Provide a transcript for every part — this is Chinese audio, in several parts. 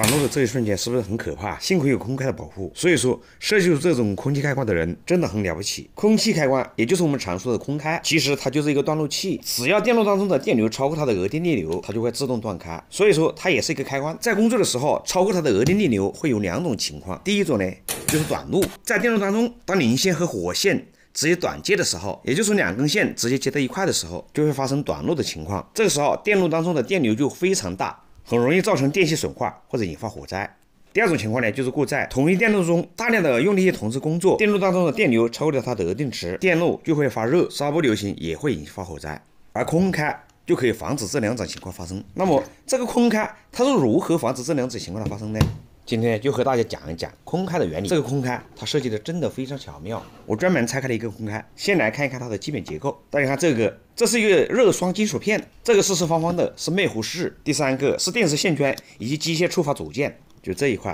短路的这一瞬间是不是很可怕？幸亏有空开的保护。所以说，设计出这种空气开关的人真的很了不起。空气开关也就是我们常说的空开，其实它就是一个断路器。只要电路当中的电流超过它的额定电流，它就会自动断开。所以说，它也是一个开关。在工作的时候，超过它的额定电流会有两种情况。第一种呢，就是短路。在电路当中，当零线和火线直接短接的时候，也就是两根线直接接在一块的时候，就会发生短路的情况。这个时候，电路当中的电流就非常大。很容易造成电器损坏或者引发火灾。第二种情况呢，就是过载。同一电路中大量的用电器同时工作，电路当中的电流超过了它的额定值，电路就会发热，稍不留心也会引发火灾。而空开就可以防止这两种情况发生。那么，这个空开它是如何防止这两种情况的发生呢？今天就和大家讲一讲空开的原理。这个空开它设计的真的非常巧妙，我专门拆开了一个空开，先来看一看它的基本结构。大家看这个，这是一个热双金属片，这个四四方方的是灭弧式，第三个是电磁线圈以及机械触发组件，就这一块。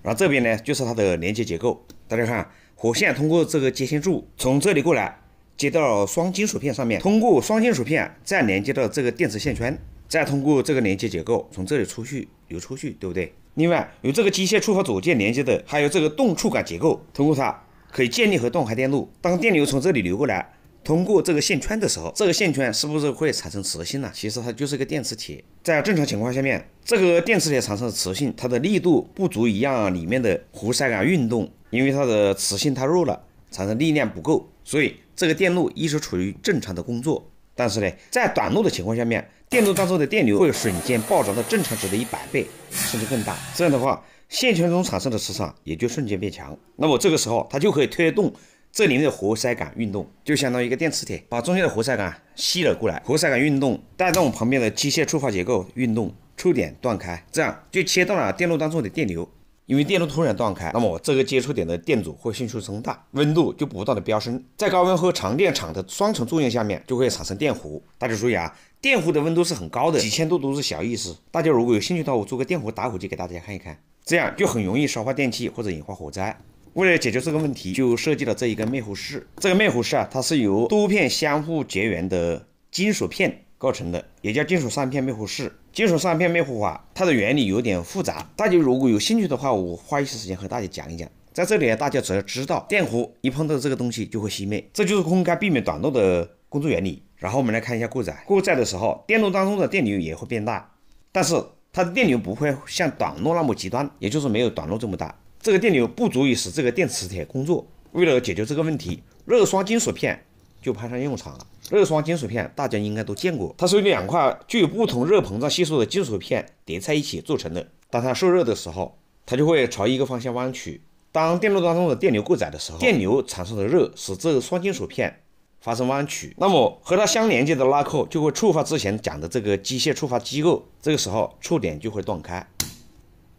然后这边呢就是它的连接结构。大家看，火线通过这个接线柱从这里过来，接到双金属片上面，通过双金属片再连接到这个电磁线圈。再通过这个连接结构从这里出去流出去，对不对？另外，与这个机械触发组件连接的还有这个动触感结构，通过它可以建立和断开电路。当电流从这里流过来，通过这个线圈的时候，这个线圈是不是会产生磁性呢？其实它就是个电磁铁。在正常情况下面，这个电磁铁产生的磁性，它的力度不足以让里面的弧塞杆运动，因为它的磁性太弱了，产生力量不够，所以这个电路一直处于正常的工作。但是呢，在短路的情况下面，电路当中的电流会瞬间暴涨到正常值的一百倍甚至更大。这样的话，线圈中产生的磁场也就瞬间变强。那么这个时候，它就可以推动这里面的活塞杆运动，就相当于一个电磁铁把中间的活塞杆吸了过来。活塞杆运动带动旁边的机械触发结构运动，触点断开，这样就切断了电路当中的电流。因为电路突然断开，那么我这个接触点的电阻会迅速增大，温度就不断的飙升，在高温和长电场的双重作用下面，就会产生电弧。大家注意啊，电弧的温度是很高的，几千度都是小意思。大家如果有兴趣的话，我做个电弧打火机给大家看一看，这样就很容易烧坏电器或者引发火灾。为了解决这个问题，就设计了这一个灭弧室。这个灭弧室啊，它是由多片相互结缘的金属片。构成的也叫金属上片灭弧室。金属上片灭弧法，它的原理有点复杂。大家如果有兴趣的话，我花一些时间和大家讲一讲。在这里，大家只要知道电弧一碰到这个东西就会熄灭，这就是空开避免短路的工作原理。然后我们来看一下过载。过载的时候，电路当中的电流也会变大，但是它的电流不会像短路那么极端，也就是没有短路这么大。这个电流不足以使这个电磁铁工作。为了解决这个问题，热刷金属片就派上用场了。热双金属片大家应该都见过，它是由两块具有不同热膨胀系数的金属片叠在一起做成的。当它受热的时候，它就会朝一个方向弯曲。当电路当中的电流过载的时候，电流产生的热使这个双金属片发生弯曲，那么和它相连接的拉扣就会触发之前讲的这个机械触发机构，这个时候触点就会断开，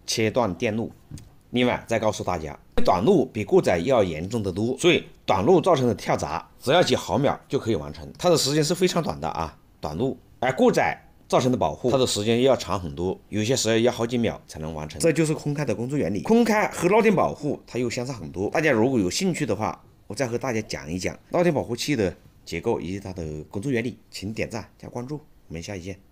切断电路。另外再告诉大家，短路比过载要严重的多，所以短路造成的跳闸只要几毫秒就可以完成，它的时间是非常短的啊。短路，而过载造成的保护，它的时间要长很多，有些时候要好几秒才能完成。这就是空开的工作原理，空开和漏电保护它又相差很多。大家如果有兴趣的话，我再和大家讲一讲漏电保护器的结构以及它的工作原理，请点赞加关注，我们下期见。